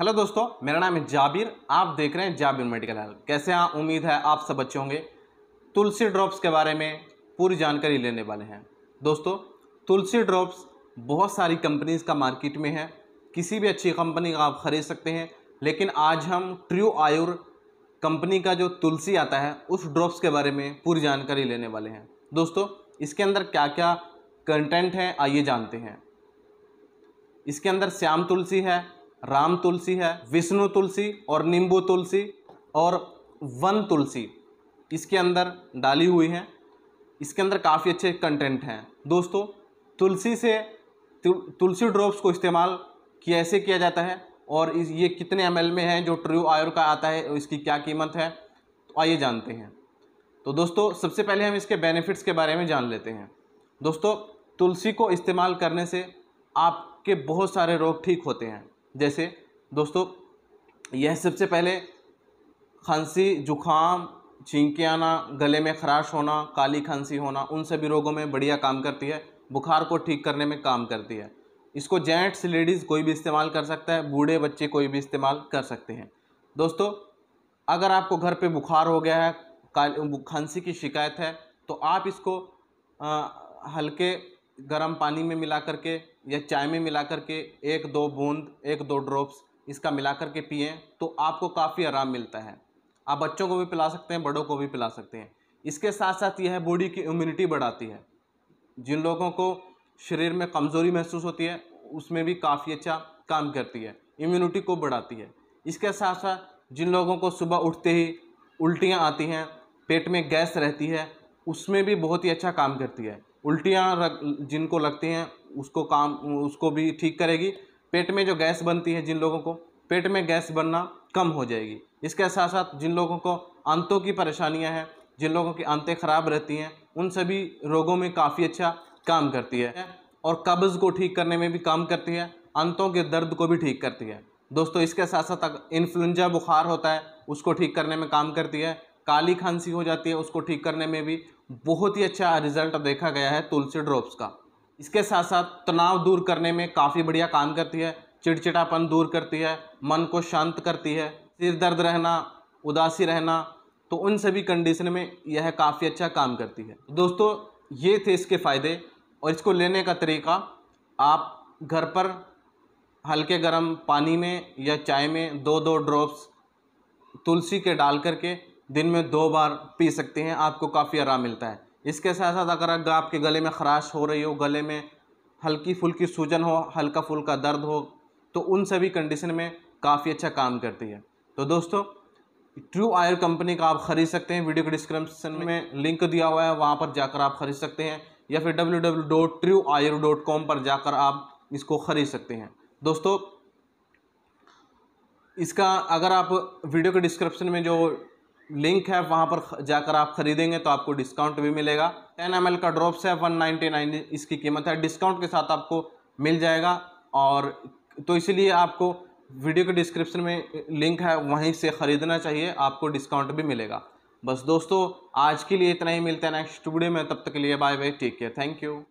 hello दोस्तों मेरा नाम है जाबिर आप देख रहे हैं जाबिर मेडिकल हेल्थ कैसे हैं उम्मीद है आप सब बच्चे होंगे तुलसी ड्रॉप्स के बारे में पूरी जानकारी लेने वाले हैं दोस्तों तुलसी ड्रॉप्स बहुत सारी कंपनीज़ का मार्केट में है किसी भी अच्छी कंपनी का आप ख़रीद सकते हैं लेकिन आज हम ट्रू आयुर कंपनी का जो तुलसी आता है उस ड्रॉप्स के बारे में पूरी जानकारी लेने वाले हैं दोस्तों इसके अंदर क्या क्या कंटेंट है आइए जानते हैं इसके अंदर श्याम तुलसी है राम तुलसी है विष्णु तुलसी और नींबू तुलसी और वन तुलसी इसके अंदर डाली हुई है इसके अंदर काफ़ी अच्छे कंटेंट हैं दोस्तों तुलसी से तु, तुलसी ड्रॉप्स को इस्तेमाल कैसे किया जाता है और इस ये कितने एम में है जो ट्रू आयर का आता है इसकी क्या कीमत है तो आइए जानते हैं तो दोस्तों सबसे पहले हम इसके बेनिफिट्स के बारे में जान लेते हैं दोस्तों तुलसी को इस्तेमाल करने से आपके बहुत सारे रोग ठीक होते हैं जैसे दोस्तों यह सबसे पहले खांसी जुखाम छींके आना गले में खराश होना काली खांसी होना उन सभी रोगों में बढ़िया काम करती है बुखार को ठीक करने में काम करती है इसको जेंट्स लेडीज़ कोई भी इस्तेमाल कर सकता है बूढ़े बच्चे कोई भी इस्तेमाल कर सकते हैं दोस्तों अगर आपको घर पे बुखार हो गया है खांसी की शिकायत है तो आप इसको आ, हल्के गर्म पानी में मिला करके या चाय में मिला करके एक दो बूंद एक दो ड्रॉप्स इसका मिला करके पिए तो आपको काफ़ी आराम मिलता है आप बच्चों को भी पिला सकते हैं बड़ों को भी पिला सकते हैं इसके साथ साथ यह बॉडी की इम्यूनिटी बढ़ाती है जिन लोगों को शरीर में कमज़ोरी महसूस होती है उसमें भी काफ़ी अच्छा काम करती है इम्यूनिटी को बढ़ाती है इसके साथ साथ जिन लोगों को सुबह उठते ही उल्टियाँ आती हैं पेट में गैस रहती है उसमें भी बहुत ही अच्छा काम करती है उल्टियाँ जिनको लगती हैं उसको काम उसको भी ठीक करेगी पेट में जो गैस बनती है जिन लोगों को पेट में गैस बनना कम हो जाएगी इसके साथ साथ जिन लोगों को आंतों की परेशानियां हैं जिन लोगों की आंतें ख़राब रहती हैं उन सभी रोगों में काफ़ी अच्छा काम करती है और कब्ज़ को ठीक करने में भी काम करती है आंतों के दर्द को भी ठीक करती है दोस्तों इसके साथ साथ इन्फ्लुंजा बुखार होता है उसको ठीक करने में काम करती है काली खांसी हो जाती है उसको ठीक करने में भी बहुत ही अच्छा रिजल्ट देखा गया है तुलसी ड्रॉप्स का इसके साथ साथ तनाव दूर करने में काफ़ी बढ़िया काम करती है चिड़चिड़ापन दूर करती है मन को शांत करती है सिर दर्द रहना उदासी रहना तो उन सभी कंडीशन में यह काफ़ी अच्छा काम करती है तो दोस्तों ये थे इसके फ़ायदे और इसको लेने का तरीका आप घर पर हल्के गर्म पानी में या चाय में दो दो ड्रॉप्स तुलसी के डाल करके दिन में दो बार पी सकते हैं आपको काफ़ी आराम मिलता है इसके साथ साथ अगर आपके गले में खराश हो रही हो गले में हल्की फुल्की सूजन हो हल्का फुल्का दर्द हो तो उन सभी कंडीशन में काफ़ी अच्छा काम करती है तो दोस्तों ट्रू आयर कंपनी का आप ख़रीद सकते हैं वीडियो के डिस्क्रिप्शन में लिंक दिया हुआ है वहाँ पर जाकर आप ख़रीद सकते हैं या फिर डब्ल्यू पर जाकर आप इसको ख़रीद सकते हैं दोस्तों इसका अगर आप वीडियो के डिस्क्रिप्शन में जो लिंक है वहाँ पर जाकर आप खरीदेंगे तो आपको डिस्काउंट भी मिलेगा टेन एम का ड्रॉप्स है वन नाइन इसकी कीमत है डिस्काउंट के साथ आपको मिल जाएगा और तो इसीलिए आपको वीडियो के डिस्क्रिप्शन में लिंक है वहीं से ख़रीदना चाहिए आपको डिस्काउंट भी मिलेगा बस दोस्तों आज के लिए इतना ही मिलता है नेक्स्ट वीडियो में तब तक के लिए bye bye take care thank you